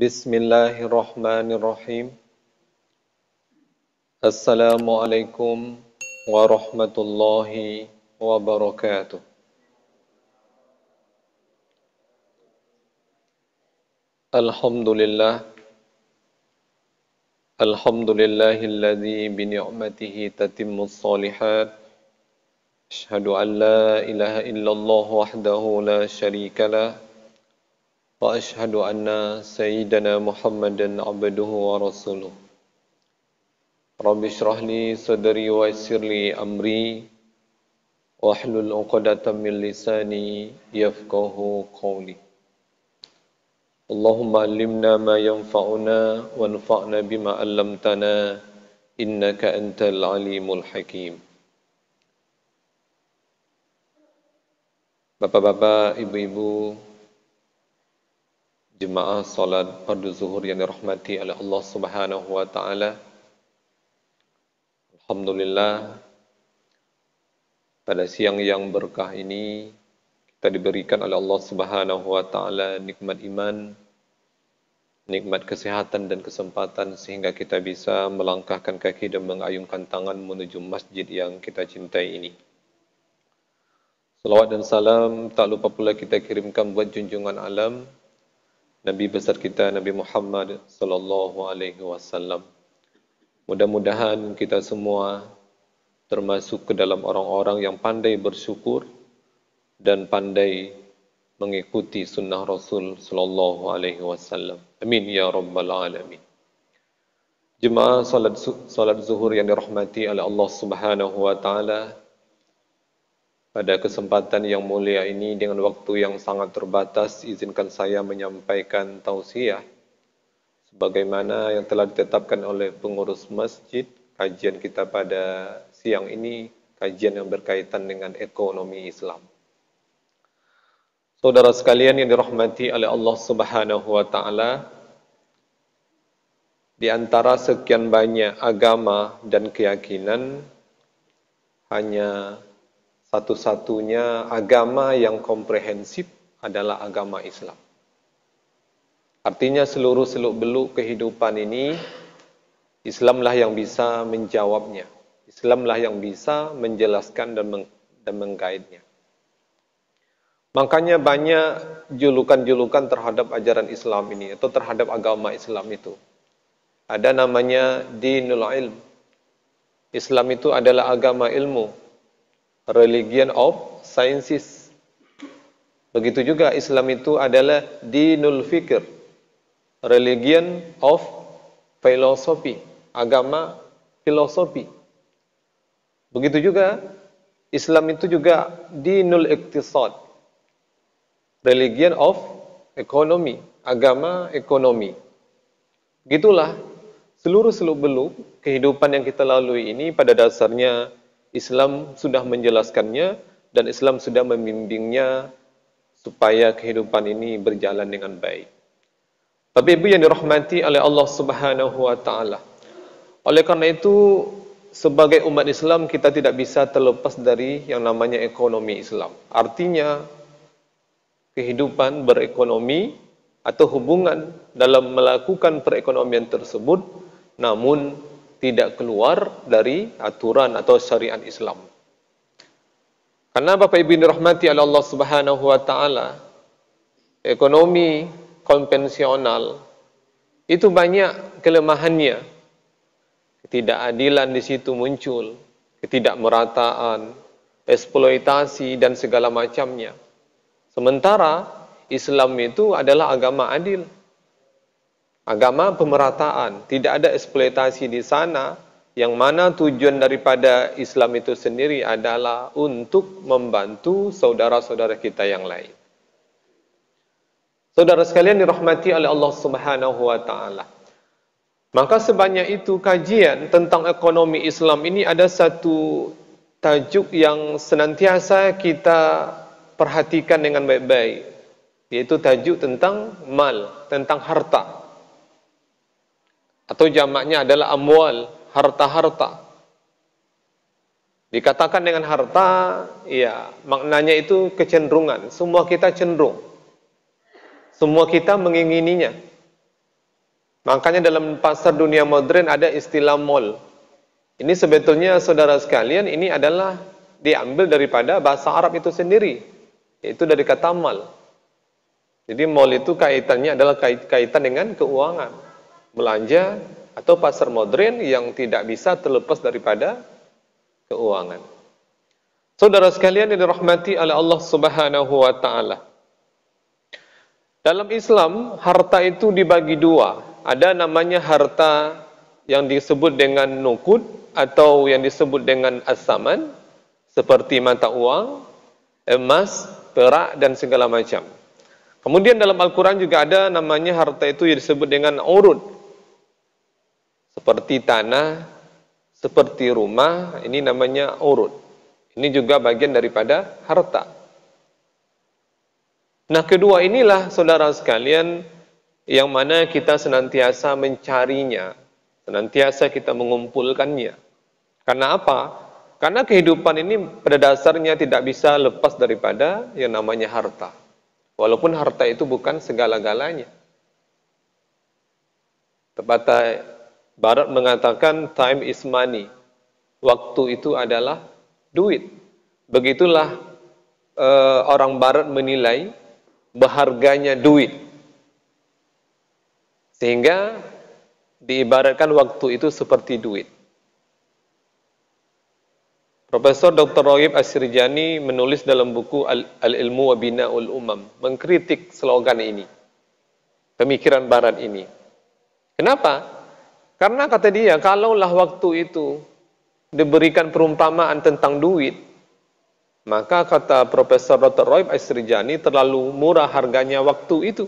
بسم الله الرحمن الرحيم السلام عليكم ورحمة الله وبركاته الحمد لله الحمد لله الذي بنعمته تتم الصالحات أشهد أن لا إله إلا الله وحده لا شريك له وأشهد أن سيدنا محمدا عبده ورسوله رب اشرح لي صدري ويسر لي أمري واحلل عقدة من لساني يفقه قولي اللهم علمنا ما ينفعنا وانفعنا بما علمتنا إنك أنت العليم الحكيم Bapak-bapak, ibu-ibu, jemaah salat pada zuhur yang dirahmati oleh Allah Subhanahu wa taala. Alhamdulillah pada siang yang berkah ini kita diberikan oleh Allah Subhanahu wa taala nikmat iman, nikmat kesehatan dan kesempatan sehingga kita bisa melangkahkan kaki dan mengayunkan tangan menuju masjid yang kita cintai ini. Salawat dan salam tak lupa pula kita kirimkan buat junjungan alam Nabi besar kita Nabi Muhammad sallallahu alaihi wasallam. Mudah-mudahan kita semua termasuk ke dalam orang-orang yang pandai bersyukur dan pandai mengikuti sunnah Rasul sallallahu alaihi wasallam. Amin ya rabbal alamin. Jemaah salat salat zuhur yang dirahmati oleh Allah Subhanahu wa taala, Pada kesempatan yang mulia ini dengan waktu yang sangat terbatas izinkan saya menyampaikan tausiah sebagaimana yang telah ditetapkan oleh pengurus masjid kajian kita pada siang ini kajian yang berkaitan dengan ekonomi Islam. Saudara sekalian yang dirahmati oleh Allah Subhanahu wa taala di antara sekian banyak agama dan keyakinan hanya satu-satunya agama yang komprehensif adalah agama Islam. Artinya seluruh seluk beluk kehidupan ini Islamlah yang bisa menjawabnya. Islamlah yang bisa menjelaskan dan, meng dan menggaitnya. Makanya banyak julukan-julukan terhadap ajaran Islam ini atau terhadap agama Islam itu. Ada namanya dinul ilm. Islam itu adalah agama ilmu religion of sciences. Begitu juga Islam itu adalah dinul fikir, religion of philosophy, agama filosofi. Begitu juga Islam itu juga dinul iktisad, religion of ekonomi, agama ekonomi. Gitulah seluruh seluk beluk kehidupan yang kita lalui ini pada dasarnya Islam sudah menjelaskannya dan Islam sudah membimbingnya supaya kehidupan ini berjalan dengan baik. Bapak Ibu yang dirahmati oleh Allah Subhanahu wa taala. Oleh karena itu sebagai umat Islam kita tidak bisa terlepas dari yang namanya ekonomi Islam. Artinya kehidupan berekonomi atau hubungan dalam melakukan perekonomian tersebut namun tidak keluar dari aturan atau syariat Islam. Karena Bapak Ibu dirahmati oleh Allah Subhanahu wa taala, ekonomi konvensional itu banyak kelemahannya. Ketidakadilan di situ muncul, ketidakmerataan, eksploitasi dan segala macamnya. Sementara Islam itu adalah agama adil agama pemerataan, tidak ada eksploitasi di sana, yang mana tujuan daripada Islam itu sendiri adalah untuk membantu saudara-saudara kita yang lain. Saudara sekalian dirahmati oleh Allah Subhanahu wa taala. Maka sebanyak itu kajian tentang ekonomi Islam ini ada satu tajuk yang senantiasa kita perhatikan dengan baik-baik yaitu tajuk tentang mal, tentang harta. atau jamaknya adalah amwal, harta-harta. Dikatakan dengan harta, ya maknanya itu kecenderungan. Semua kita cenderung. Semua kita mengingininya. Makanya dalam pasar dunia modern ada istilah mall. Ini sebetulnya saudara sekalian ini adalah diambil daripada bahasa Arab itu sendiri. Yaitu dari kata mal. Jadi mall itu kaitannya adalah kait kaitan dengan keuangan belanja atau pasar modern yang tidak bisa terlepas daripada keuangan. Saudara sekalian yang dirahmati oleh Allah Subhanahu wa taala. Dalam Islam, harta itu dibagi dua. Ada namanya harta yang disebut dengan nukud atau yang disebut dengan asaman seperti mata uang, emas, perak dan segala macam. Kemudian dalam Al-Quran juga ada namanya harta itu yang disebut dengan urud seperti tanah, seperti rumah, ini namanya urut. Ini juga bagian daripada harta. Nah, kedua inilah saudara sekalian yang mana kita senantiasa mencarinya, senantiasa kita mengumpulkannya. Karena apa? Karena kehidupan ini pada dasarnya tidak bisa lepas daripada yang namanya harta. Walaupun harta itu bukan segala-galanya. Tepatnya Barat mengatakan time is money. Waktu itu adalah duit. Begitulah uh, orang Barat menilai berharganya duit. Sehingga diibaratkan waktu itu seperti duit. Profesor Dr. Royib Asirjani menulis dalam buku Al-Ilmu wa Bina'ul Umam mengkritik slogan ini, pemikiran barat ini. Kenapa? Karena kata dia, kalaulah waktu itu diberikan perumpamaan tentang duit, maka kata Profesor Dr. Roy Aisrijani terlalu murah harganya waktu itu.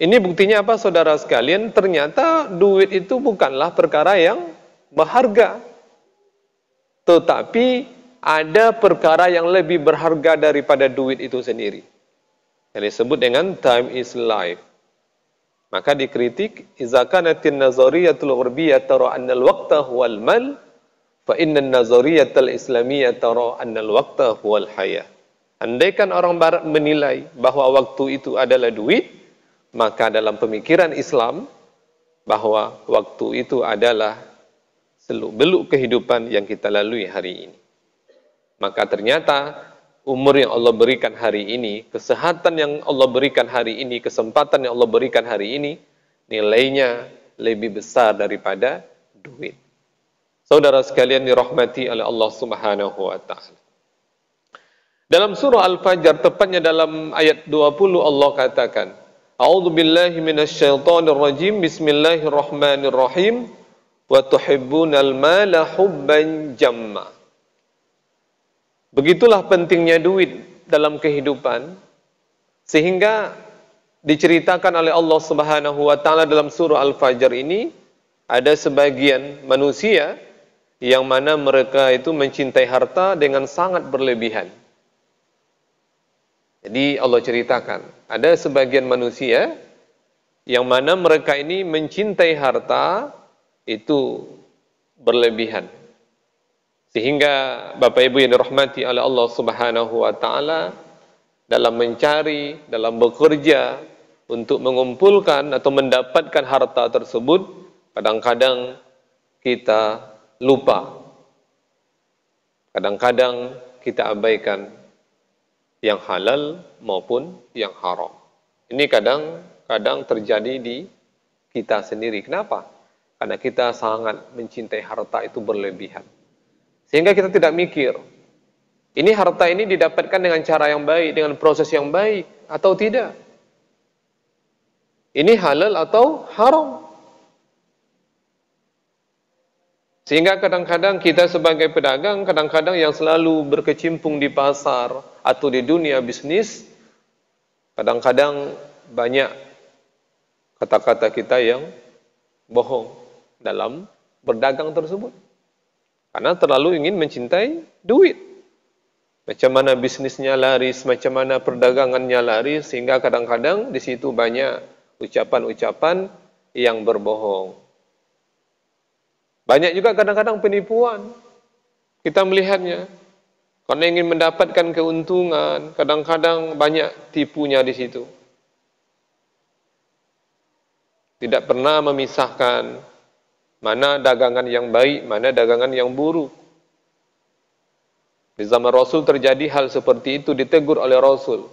Ini buktinya apa saudara sekalian? Ternyata duit itu bukanlah perkara yang berharga. Tetapi ada perkara yang lebih berharga daripada duit itu sendiri. Yang disebut dengan time is life. Maka dikritik izakanatin nazariyatul gharbiyyah tara anna al-waqta huwal mal fa inna an-nazariyatul islamiyyah tara anna al-waqta huwal hayah. Andaikan orang barat menilai bahwa waktu itu adalah duit, maka dalam pemikiran Islam bahwa waktu itu adalah seluk beluk kehidupan yang kita lalui hari ini. Maka ternyata umur yang Allah berikan hari ini, kesehatan yang Allah berikan hari ini, kesempatan yang Allah berikan hari ini, nilainya lebih besar daripada duit. Saudara sekalian dirahmati oleh Allah Subhanahu wa taala. Dalam surah Al-Fajr tepatnya dalam ayat 20 Allah katakan, A'udzu billahi minasyaitonir rajim. Bismillahirrahmanirrahim. Wa tuhibbunal mala hubban jamma. Begitulah pentingnya duit dalam kehidupan sehingga diceritakan oleh Allah Subhanahu wa taala dalam surah Al-Fajr ini ada sebagian manusia yang mana mereka itu mencintai harta dengan sangat berlebihan. Jadi Allah ceritakan, ada sebagian manusia yang mana mereka ini mencintai harta itu berlebihan. Sehingga Bapak Ibu yang dirahmati oleh Allah Subhanahu wa taala dalam mencari, dalam bekerja untuk mengumpulkan atau mendapatkan harta tersebut, kadang-kadang kita lupa. Kadang-kadang kita abaikan yang halal maupun yang haram. Ini kadang-kadang terjadi di kita sendiri. Kenapa? Karena kita sangat mencintai harta itu berlebihan sehingga kita tidak mikir, ini harta ini didapatkan dengan cara yang baik, dengan proses yang baik atau tidak. Ini halal atau haram. Sehingga kadang-kadang kita sebagai pedagang, kadang-kadang yang selalu berkecimpung di pasar atau di dunia bisnis, kadang-kadang banyak kata-kata kita yang bohong dalam berdagang tersebut. Karena terlalu ingin mencintai duit. Macam mana bisnisnya laris, macam mana perdagangannya laris, sehingga kadang-kadang di situ banyak ucapan-ucapan yang berbohong. Banyak juga kadang-kadang penipuan. Kita melihatnya. Karena ingin mendapatkan keuntungan, kadang-kadang banyak tipunya di situ. Tidak pernah memisahkan Mana dagangan yang baik, mana dagangan yang buruk. Di zaman Rasul terjadi hal seperti itu ditegur oleh Rasul.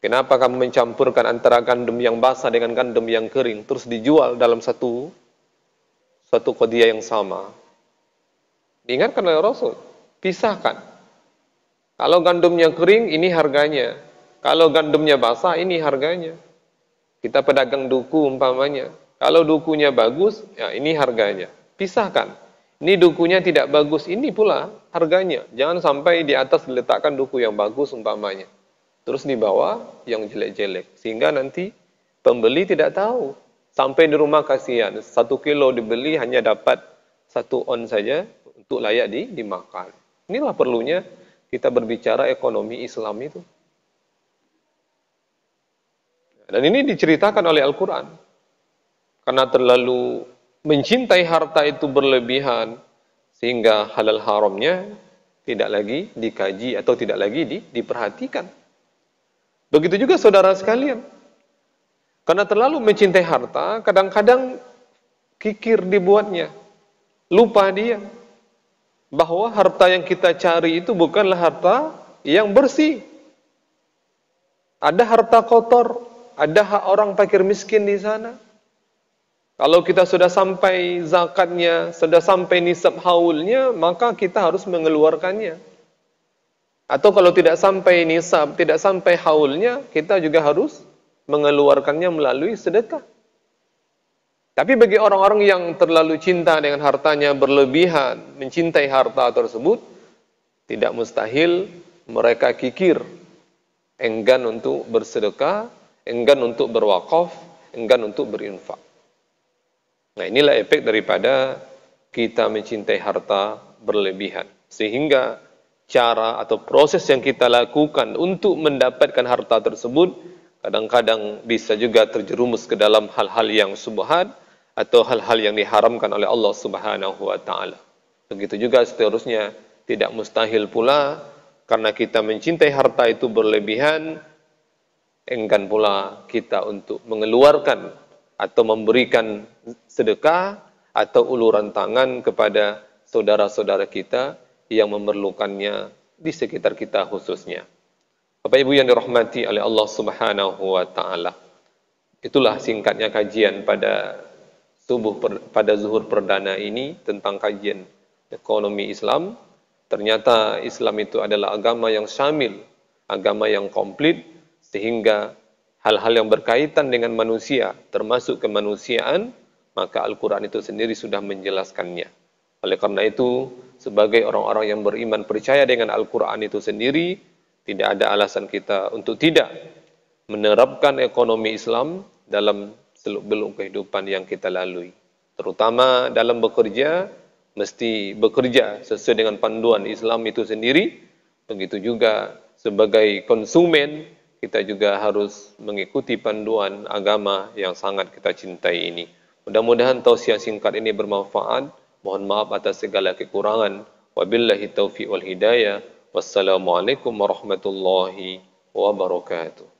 Kenapa kamu mencampurkan antara gandum yang basah dengan gandum yang kering terus dijual dalam satu satu kodiah yang sama? Diingatkan oleh Rasul, pisahkan. Kalau gandumnya kering ini harganya, kalau gandumnya basah ini harganya. Kita pedagang duku umpamanya, kalau dukunya bagus, ya ini harganya. Pisahkan. Ini dukunya tidak bagus, ini pula harganya. Jangan sampai di atas diletakkan duku yang bagus umpamanya. Terus di bawah yang jelek-jelek. Sehingga nanti pembeli tidak tahu. Sampai di rumah kasihan. Satu kilo dibeli hanya dapat satu on saja untuk layak di, dimakan. Inilah perlunya kita berbicara ekonomi Islam itu. Dan ini diceritakan oleh Al-Quran karena terlalu mencintai harta itu berlebihan sehingga halal haramnya tidak lagi dikaji atau tidak lagi di, diperhatikan. Begitu juga saudara sekalian. Karena terlalu mencintai harta, kadang-kadang kikir dibuatnya. Lupa dia bahwa harta yang kita cari itu bukanlah harta yang bersih. Ada harta kotor, ada hak orang fakir miskin di sana. Kalau kita sudah sampai zakatnya, sudah sampai nisab haulnya, maka kita harus mengeluarkannya. Atau kalau tidak sampai nisab, tidak sampai haulnya, kita juga harus mengeluarkannya melalui sedekah. Tapi bagi orang-orang yang terlalu cinta dengan hartanya berlebihan, mencintai harta tersebut, tidak mustahil mereka kikir, enggan untuk bersedekah, enggan untuk berwakaf, enggan untuk berinfak. Nah inilah efek daripada kita mencintai harta berlebihan. Sehingga cara atau proses yang kita lakukan untuk mendapatkan harta tersebut kadang-kadang bisa juga terjerumus ke dalam hal-hal yang subhan atau hal-hal yang diharamkan oleh Allah Subhanahu wa taala. Begitu juga seterusnya tidak mustahil pula karena kita mencintai harta itu berlebihan enggan pula kita untuk mengeluarkan atau memberikan sedekah atau uluran tangan kepada saudara-saudara kita yang memerlukannya di sekitar kita khususnya. Bapak Ibu yang dirahmati oleh Allah Subhanahu wa taala. Itulah singkatnya kajian pada subuh per, pada zuhur perdana ini tentang kajian ekonomi Islam. Ternyata Islam itu adalah agama yang syamil, agama yang komplit sehingga hal-hal yang berkaitan dengan manusia, termasuk kemanusiaan, maka Al-Quran itu sendiri sudah menjelaskannya. Oleh karena itu, sebagai orang-orang yang beriman percaya dengan Al-Quran itu sendiri, tidak ada alasan kita untuk tidak menerapkan ekonomi Islam dalam seluk-beluk kehidupan yang kita lalui. Terutama dalam bekerja, mesti bekerja sesuai dengan panduan Islam itu sendiri. Begitu juga sebagai konsumen, kita juga harus mengikuti panduan agama yang sangat kita cintai ini. Mudah-mudahan tausiah singkat ini bermanfaat. Mohon maaf atas segala kekurangan. Wabillahi taufiq wal hidayah. Wassalamualaikum warahmatullahi wabarakatuh.